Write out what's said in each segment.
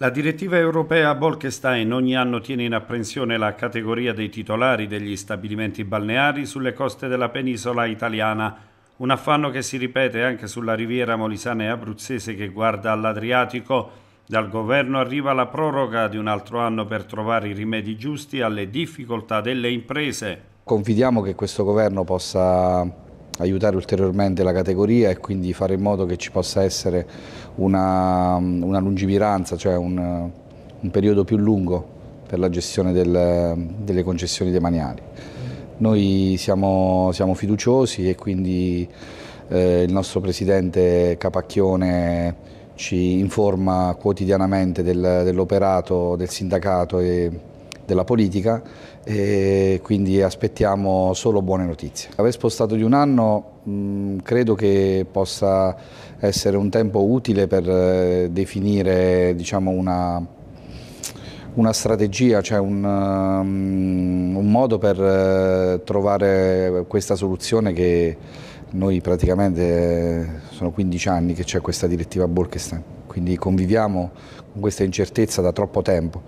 La direttiva europea Bolkestein ogni anno tiene in apprensione la categoria dei titolari degli stabilimenti balneari sulle coste della penisola italiana, un affanno che si ripete anche sulla riviera molisana e abruzzese che guarda all'Adriatico. Dal governo arriva la proroga di un altro anno per trovare i rimedi giusti alle difficoltà delle imprese. Confidiamo che questo governo possa aiutare ulteriormente la categoria e quindi fare in modo che ci possa essere una, una lungimiranza, cioè un, un, periodo più lungo per la gestione del, delle concessioni demaniali. Noi siamo, siamo fiduciosi e quindi eh, il nostro presidente Capacchione ci informa quotidianamente del, dell'operato del sindacato e della politica e quindi aspettiamo solo buone notizie. Aver spostato di un anno mh, mm, credo che possa essere un tempo utile per eh, definire diciamo, una, una strategia, cioè un, mm, un modo per eh, trovare questa soluzione che noi praticamente eh, sono 15 anni che c'è questa direttiva Bolkestein, quindi conviviamo con questa incertezza da troppo tempo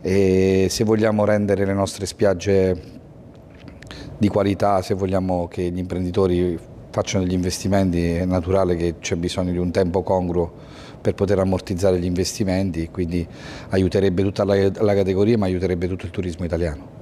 e se vogliamo rendere le nostre spiagge di qualità, se vogliamo che gli imprenditori facciano degli investimenti è naturale che c'è bisogno di un tempo congruo per poter ammortizzare gli investimenti, quindi aiuterebbe tutta la, la categoria ma aiuterebbe tutto il turismo italiano.